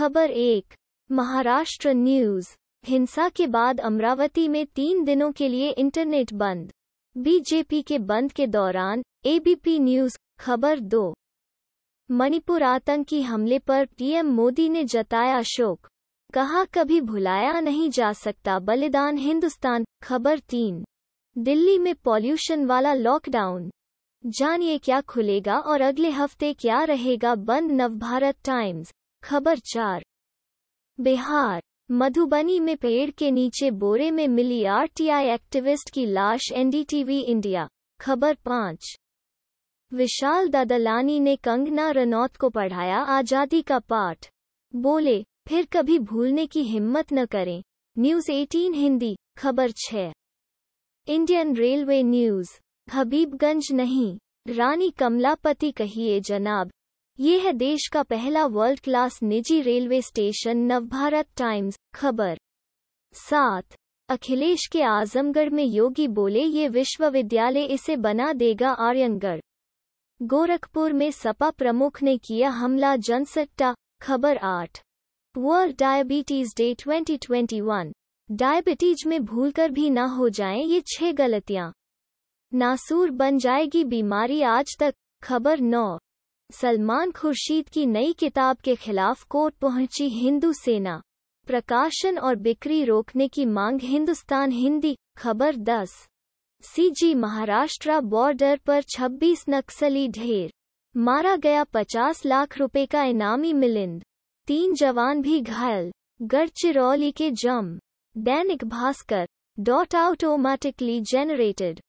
खबर एक महाराष्ट्र न्यूज हिंसा के बाद अमरावती में तीन दिनों के लिए इंटरनेट बंद बीजेपी के बंद के दौरान एबीपी न्यूज खबर दो मणिपुर आतंकी हमले पर पीएम मोदी ने जताया शोक कहा कभी भुलाया नहीं जा सकता बलिदान हिंदुस्तान खबर तीन दिल्ली में पॉल्यूशन वाला लॉकडाउन जानिए क्या खुलेगा और अगले हफ्ते क्या रहेगा बंद नवभारत टाइम्स खबर चार बिहार मधुबनी में पेड़ के नीचे बोरे में मिली आरटीआई एक्टिविस्ट की लाश एनडीटीवी इंडिया खबर पाँच विशाल ददलानी ने कंगना रनौत को पढ़ाया आजादी का पाठ बोले फिर कभी भूलने की हिम्मत न करें न्यूज 18 हिंदी खबर 6 इंडियन रेलवे न्यूज हबीबगंज नहीं रानी कमलापति कहिए जनाब ये है देश का पहला वर्ल्ड क्लास निजी रेलवे स्टेशन नवभारत टाइम्स खबर सात अखिलेश के आजमगढ़ में योगी बोले ये विश्वविद्यालय इसे बना देगा आर्यनगढ़ गोरखपुर में सपा प्रमुख ने किया हमला जनसट्टा खबर आठ वर्ल्ड डायबिटीज डे 2021 डायबिटीज में भूलकर भी ना हो जाएं ये छह गलतियां नासूर बन जाएगी बीमारी आज तक खबर नौ सलमान खुर्शीद की नई किताब के खिलाफ कोर्ट पहुंची हिंदू सेना प्रकाशन और बिक्री रोकने की मांग हिंदुस्तान हिंदी खबर 10 सीजी महाराष्ट्र बॉर्डर पर 26 नक्सली ढेर मारा गया 50 लाख रुपए का इनामी मिलिंद तीन जवान भी घायल गढ़चिरौली के जम दैनिक भास्कर डॉट ओमैटिकली जेनरेटेड